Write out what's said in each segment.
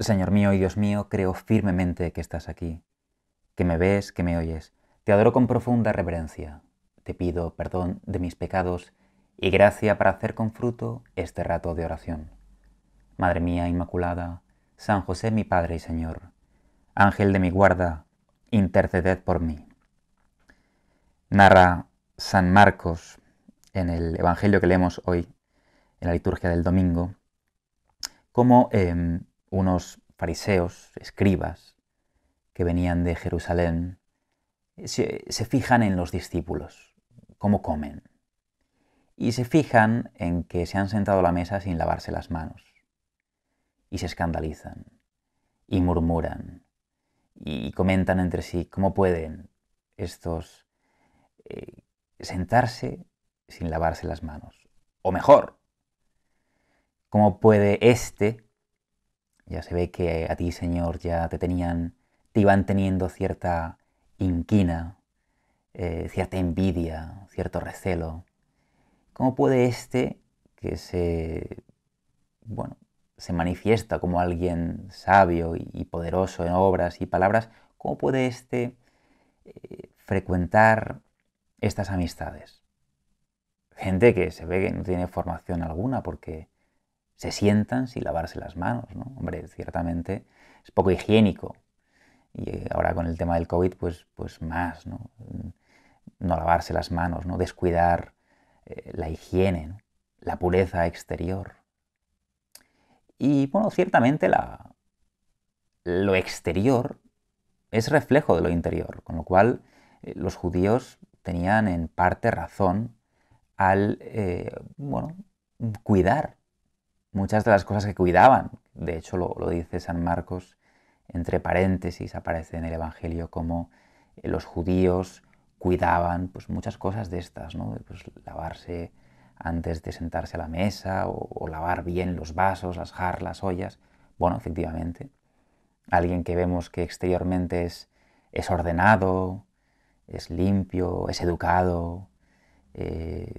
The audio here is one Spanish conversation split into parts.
Señor mío y Dios mío, creo firmemente que estás aquí, que me ves, que me oyes. Te adoro con profunda reverencia. Te pido perdón de mis pecados y gracia para hacer con fruto este rato de oración. Madre mía Inmaculada, San José mi Padre y Señor, Ángel de mi guarda, interceded por mí. Narra San Marcos en el Evangelio que leemos hoy, en la liturgia del domingo, cómo em, unos fariseos, escribas, que venían de Jerusalén, se, fijan en los discípulos, cómo comen, y se fijan en que se han sentado a la mesa sin lavarse las manos, y se escandalizan, y murmuran, y comentan entre sí cómo pueden estos eh, sentarse sin lavarse las manos. O mejor, cómo puede este ya se ve que a ti, Señor, ya te tenían, te iban teniendo cierta inquina, eh, cierta envidia, cierto recelo. ¿Cómo puede este, que se, bueno, se manifiesta como alguien sabio y poderoso en obras y palabras, cómo puede este eh, frecuentar estas amistades? Gente que se ve que no tiene formación alguna porque se sientan sin lavarse las manos, ¿no? Hombre, ciertamente es poco higiénico. Y eh, ahora con el tema del COVID, pues, pues más, ¿no? Mm, no lavarse las manos, ¿no? Descuidar eh, la higiene, la pureza exterior. Y bueno, ciertamente la, lo exterior es reflejo de lo interior, con lo cual eh, los judíos tenían en parte razón al bueno, cuidar muchas de las cosas que cuidaban. De hecho, lo, dice San Marcos, entre paréntesis, aparece en el Evangelio como eh, los judíos cuidaban pues, muchas cosas de estas, ¿no? Pues, lavarse antes de sentarse a la mesa o, lavar bien los vasos, las jarras, las ollas. Bueno, efectivamente, alguien que vemos que exteriormente es, es ordenado, es limpio, es educado, eh,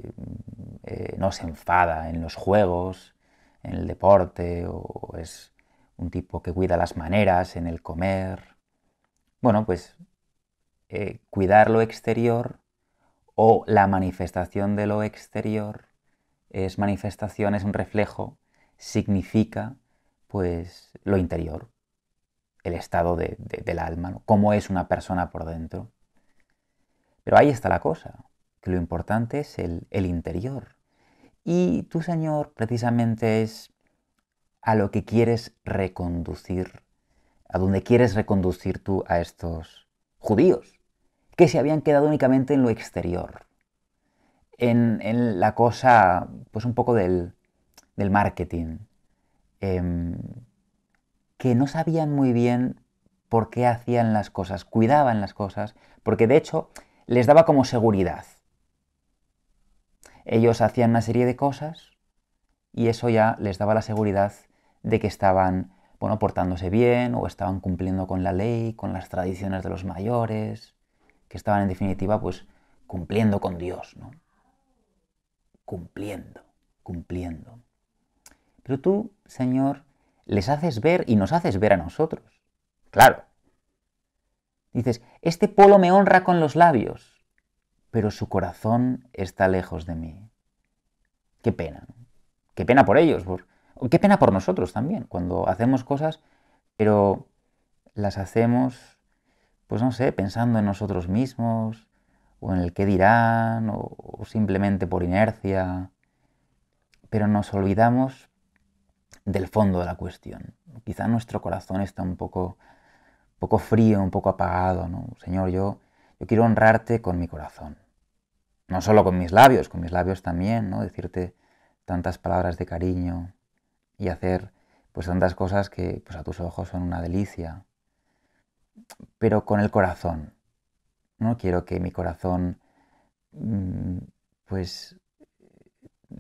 eh, no se enfada en los juegos, en el deporte o es un tipo que cuida las maneras en el comer. Bueno, pues eh, cuidar lo exterior o la manifestación de lo exterior es manifestación, es un reflejo, significa pues lo interior, el estado del alma, cómo es una persona por dentro. Pero ahí está la cosa, que lo importante es el, el interior, y tu Señor precisamente es a lo que quieres reconducir, a donde quieres reconducir tú a estos judíos, que se habían quedado únicamente en lo exterior, en, la cosa, pues un poco del, marketing, em, que no sabían muy bien por qué hacían las cosas, cuidaban las cosas, porque de hecho les daba como seguridad. Ellos hacían una serie de cosas y eso ya les daba la seguridad de que estaban bueno, portándose bien o estaban cumpliendo con la ley, con las tradiciones de los mayores, que estaban en definitiva pues cumpliendo con Dios, ¿no? Cumpliendo, cumpliendo. Pero tú, Señor, les haces ver y nos haces ver a nosotros. Claro. Dices, este polo me honra con los labios, pero su corazón está lejos de mí. Qué pena. Qué pena por ellos. Qué pena por nosotros también, cuando hacemos cosas, pero las hacemos, pues no sé, pensando en nosotros mismos, o en el qué dirán, o, simplemente por inercia. Pero nos olvidamos del fondo de la cuestión. Quizá nuestro corazón está un poco, poco frío, un poco apagado, Señor, yo, yo quiero honrarte con mi corazón no solo con mis labios, con mis labios también, ¿no? Decirte tantas palabras de cariño y hacer pues tantas cosas que pues a tus ojos son una delicia. Pero con el corazón. No quiero que mi corazón mm, pues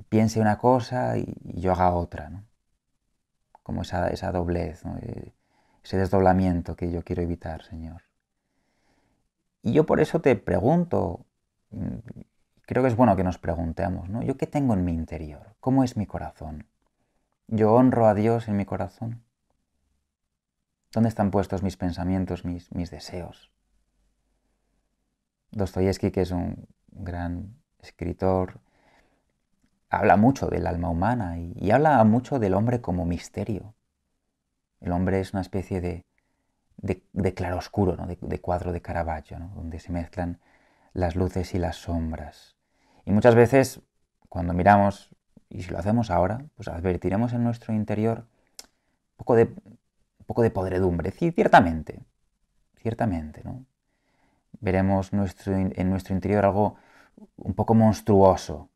piense una cosa y yo haga otra, ¿no? Como esa, doblez, eh, ese desdoblamiento que yo quiero evitar, Señor. Y yo por eso te pregunto, mm, creo que es bueno que nos preguntemos, ¿no? ¿Yo qué tengo en mi interior? ¿Cómo es mi corazón? ¿Yo honro a Dios en mi corazón? ¿Dónde están puestos mis pensamientos, mis, deseos? Dostoyevsky, que es un gran escritor, habla mucho del alma humana y, habla mucho del hombre como misterio. El hombre es una especie de, de, de claroscuro, de, cuadro de Caravaggio, donde se mezclan las luces y las sombras. Y muchas veces, cuando miramos, y si lo hacemos ahora, pues advertiremos en nuestro interior un poco de, un poco de podredumbre, sí, ciertamente, ciertamente, ¿no? Veremos nuestro, en nuestro interior algo un poco monstruoso,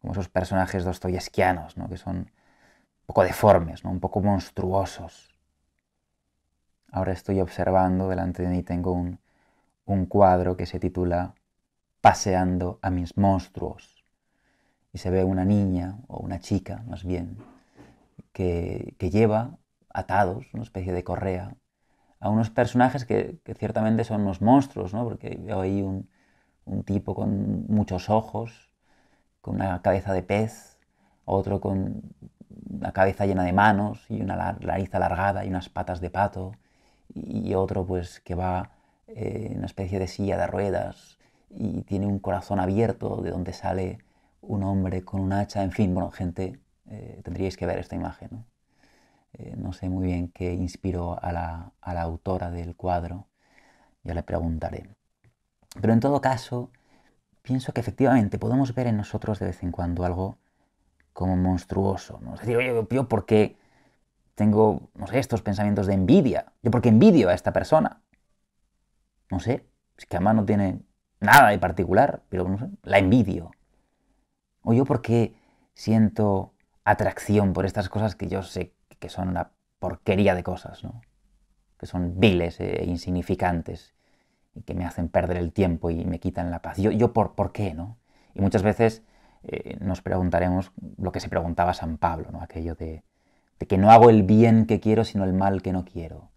como esos personajes dostoyevskianos, ¿no? que son un poco deformes, ¿no? un poco monstruosos. Ahora estoy observando, delante de mí tengo un un cuadro que se titula Paseando a mis monstruos. Y se ve una niña, o una chica más bien, que, lleva atados, una especie de correa, a unos personajes que, ciertamente son unos monstruos, ¿no? porque veo ahí un, tipo con muchos ojos, con una cabeza de pez, otro con una cabeza llena de manos y una nariz alargada y unas patas de pato, y otro pues que va eh, una especie de silla de ruedas y tiene un corazón abierto de donde sale un hombre con un hacha, en fin, bueno, gente, eh, tendríais que ver esta imagen. ¿no? Eh, sé muy bien qué inspiró a la, autora del cuadro, ya le preguntaré. Pero en todo caso, pienso que efectivamente podemos ver en nosotros de vez en cuando algo como monstruoso. ¿no? Es decir, yo porque tengo estos pensamientos de envidia, yo porque envidio a esta persona, no sé, es que además no tiene nada de particular, pero no sé, la envidio. O yo porque siento atracción por estas cosas que yo sé que son una porquería de cosas, ¿no? que son viles e insignificantes y que me hacen perder el tiempo y me quitan la paz. Yo, por, por qué, ¿no? Y muchas veces eh, nos preguntaremos lo que se preguntaba San Pablo, ¿no? Aquello de que no hago el bien que quiero, sino el mal que no quiero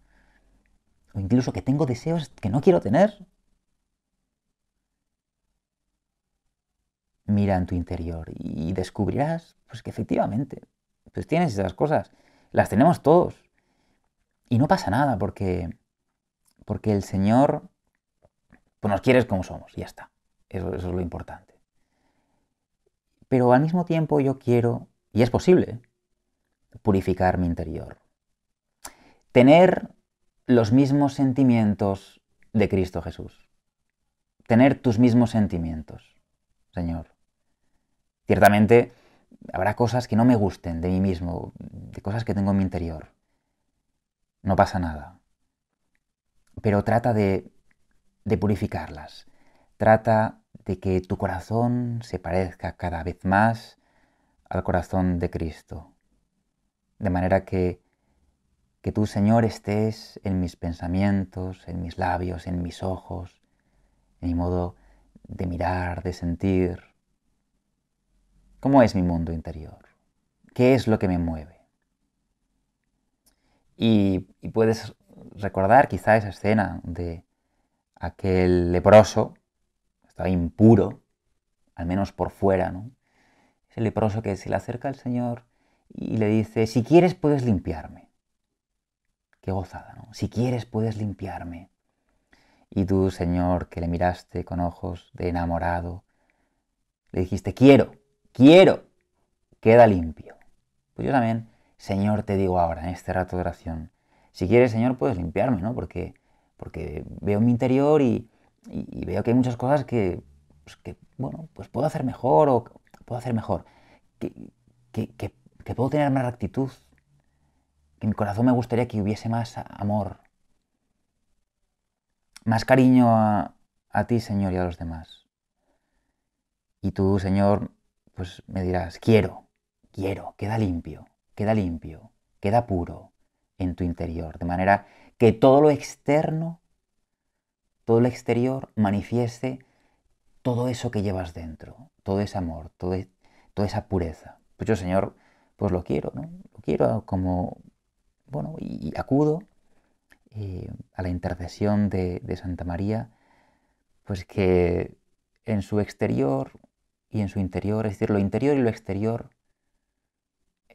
o incluso que tengo deseos que no quiero tener. Mira en tu interior y descubrirás pues, que efectivamente pues, tienes esas cosas. Las tenemos todos. Y no pasa nada porque, porque el Señor pues, nos quiere como somos, y ya está. eso es lo importante. Pero al mismo tiempo yo quiero, y es posible, purificar mi interior. Tener los mismos sentimientos de Cristo Jesús. Tener tus mismos sentimientos, Señor. Ciertamente habrá cosas que no me gusten de mí mismo, de cosas que tengo en mi interior. No pasa nada. Pero trata de, de purificarlas. Trata de que tu corazón se parezca cada vez más al corazón de Cristo. De manera que que tú, Señor, estés en mis pensamientos, en mis labios, en mis ojos, en mi modo de mirar, de sentir. ¿Cómo es mi mundo interior? ¿Qué es lo que me mueve? Y, puedes recordar quizá esa escena de aquel leproso, estaba impuro, al menos por fuera, ¿no? Ese leproso que se le acerca al Señor y le dice, si quieres puedes limpiarme gozada, Si quieres puedes limpiarme. Y tú, Señor, que le miraste con ojos de enamorado, le dijiste, quiero, quiero, queda limpio. Pues yo también, Señor, te digo ahora, en este rato de oración, si quieres, Señor, puedes limpiarme, ¿no? Porque, porque veo mi interior y, veo que hay muchas cosas pues, que, bueno, pues puedo hacer mejor o puedo hacer mejor, que, puedo tener más actitud que en mi corazón me gustaría que hubiese más amor, más cariño a, ti, Señor, y a los demás. Y tú, Señor, pues me dirás, quiero, quiero, queda limpio, queda limpio, queda puro en tu interior, de manera que todo lo externo, todo lo exterior manifieste todo eso que llevas dentro, todo ese amor, e, toda esa pureza. Pues yo, Señor, pues lo quiero, ¿no? Lo quiero como bueno, y acudo eh, a la intercesión de, Santa María, pues que en su exterior y en su interior, es decir, lo interior y lo exterior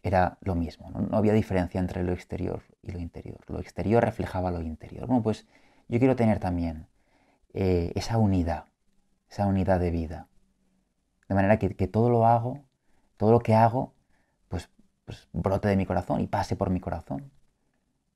era lo mismo, ¿no? había diferencia entre lo exterior y lo interior, lo exterior reflejaba lo interior. Bueno, pues yo quiero tener también eh, esa unidad, esa unidad de vida, de manera que, todo lo hago, todo lo que hago, pues, pues brote de mi corazón y pase por mi corazón